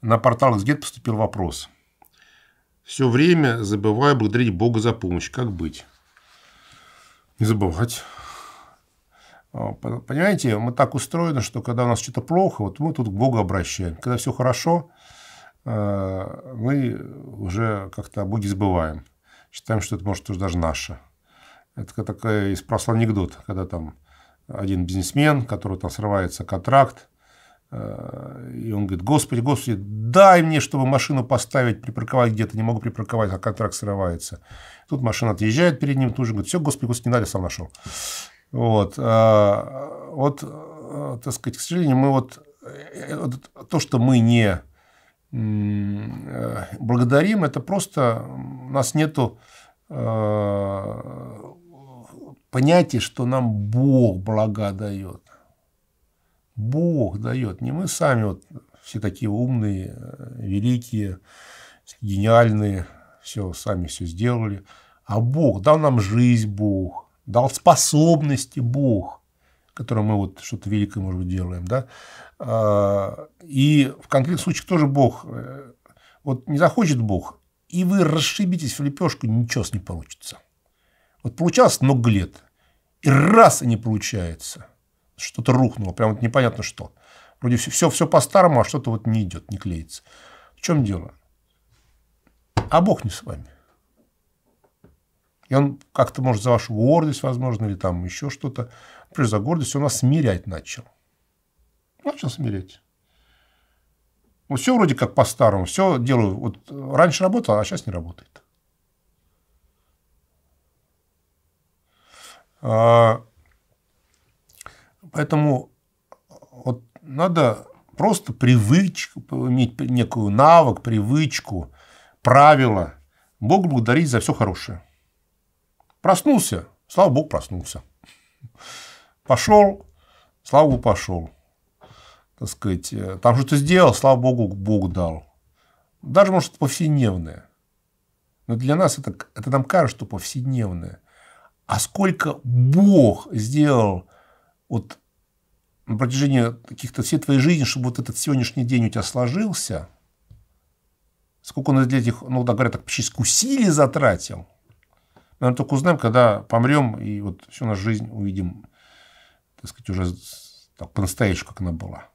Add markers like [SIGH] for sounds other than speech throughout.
на портал «Изгет» поступил вопрос. Все время забываю благодарить Бога за помощь. Как быть? Не забывать. Понимаете, мы так устроены, что когда у нас что-то плохо, вот мы тут к Богу обращаем. Когда все хорошо, э, мы уже как-то о Боге забываем. Считаем, что это может уже даже наше. Это такая из прошлого анекдот, когда там один бизнесмен, который там срывается контракт, и он говорит, господи, господи, дай мне, чтобы машину поставить, припарковать где-то, не могу припарковать, а контракт срывается. Тут машина отъезжает перед ним, тут же говорит, все, господи, господи, не надо, сам нашел. Вот, а, вот э, так сказать, к сожалению, мы вот, э, то, что мы не э, благодарим, это просто у нас нету понятия, что нам Бог блага дает. Бог дает, не мы сами вот все такие умные, великие, гениальные, все, сами все сделали. А Бог, дал нам жизнь Бог, дал способности Бог, которым мы вот что-то великое, может быть, делаем, да. А, и в конкретных случаях тоже Бог, э, вот не захочет Бог, и вы расшибитесь в лепешку, ничего с не получится. Вот получалось много лет, и раз и не получается – что-то рухнуло, прям вот непонятно что. Вроде все, все, все по-старому, а что-то вот не идет, не клеится. В чем дело? А Бог не с вами. И он как-то, может, за вашу гордость, возможно, или там еще что-то, например, за гордость, он вас смирять начал. Начал смирять. Вот все вроде как по-старому, все делаю. Вот раньше работал, а сейчас не работает. А, Поэтому э, вот надо просто привычку, иметь некую навык, привычку, правила. Богу благодарить за все хорошее. Проснулся, слава Богу, проснулся. Пошел, слава Богу, пошел. Так сказать, э, там что-то сделал, слава Богу, Бог дал. Даже, может, это повседневное. Но для нас это, это нам кажется, что повседневное. А сколько Бог сделал вот на протяжении каких-то всей твоей жизни, чтобы вот этот сегодняшний день у тебя сложился, сколько он для этих, ну, так говорят, так психических усилий затратил, мы наверное, только узнаем, когда помрем и вот всю нашу жизнь увидим, так сказать, уже так, по-настоящему, как она была.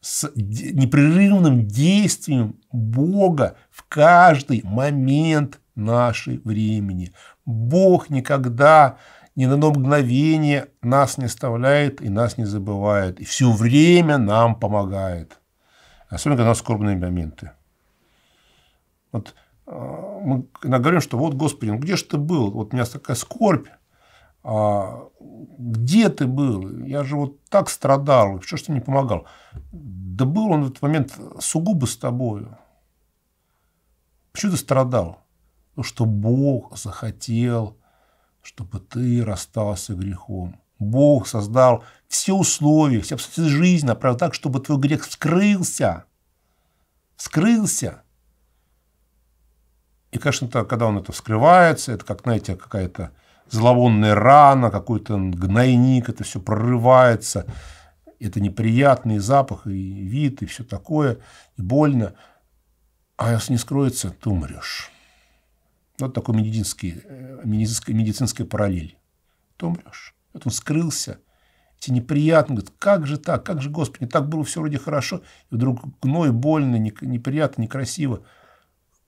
С непрерывным действием Бога в каждый момент нашей времени. Бог никогда ни на одно мгновение нас не оставляет и нас не забывает. И все время нам помогает. Особенно, когда у нас скорбные моменты. Вот а, мы говорим, что вот, Господи, ну где же ты был? Вот у меня такая скорбь. А где ты был? Я же вот так страдал. Что ж ты не помогал? Да был он в этот момент сугубо с тобою. Почему ты страдал? Потому что Бог захотел – чтобы ты расстался грехом. Бог создал все условия, вся жизнь направил так, чтобы твой грех вскрылся. Вскрылся. И, конечно, то, когда он это вскрывается, это как, знаете, какая-то зловонная рана, какой-то гнойник, это все прорывается. Это неприятный запах и вид, и все такое, и больно. А если не скроется, ты умрешь. Вот такой медицинский, э, медицинская, медицинская параллель. То умрешь. Вот он скрылся. Тебе неприятно. Говорит, как же так? Как же, Господи, так было все вроде хорошо. И вдруг гной, больно, неприятно, некрасиво.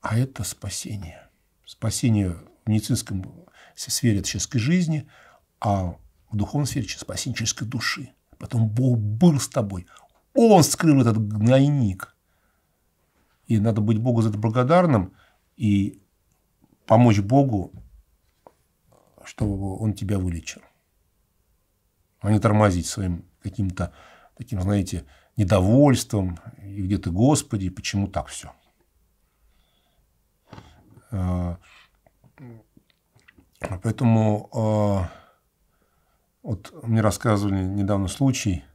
А это спасение. Спасение в медицинском сфере человеческой жизни, а в духовной сфере спасение человеческой души. Потом Бог был с тобой. Он скрыл этот гнойник. И надо быть Богу за это благодарным. И помочь Богу, чтобы Он тебя вылечил. А не тормозить своим каким-то таким, знаете, недовольством, и где ты, Господи, почему так все. А, поэтому а, вот мне рассказывали недавно случай,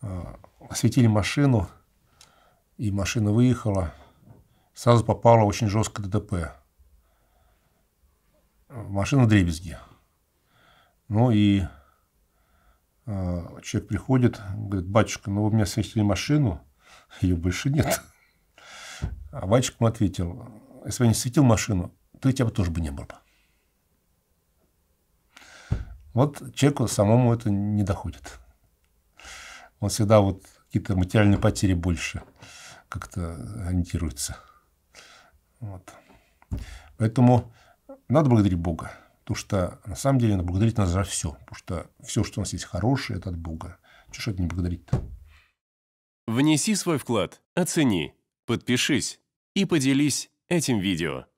а, осветили машину, и машина выехала, сразу попала очень жесткое ДТП машина в дребезги. Ну и э, человек приходит, говорит, батюшка, ну вы меня осветили машину, [LAUGHS] ее больше нет. [LAUGHS] А батюшка ему ответил, если бы я не светил машину, то и тебя бы тоже бы не было. Вот человеку самому это не доходит. Он всегда вот какие-то материальные потери больше как-то ориентируется. Вот. Поэтому надо благодарить Бога, потому что на самом деле надо благодарить нас за все, потому что все, что у нас есть хорошее, это от Бога. Чего же это не благодарить-то? Внеси свой вклад, оцени, подпишись и поделись этим видео.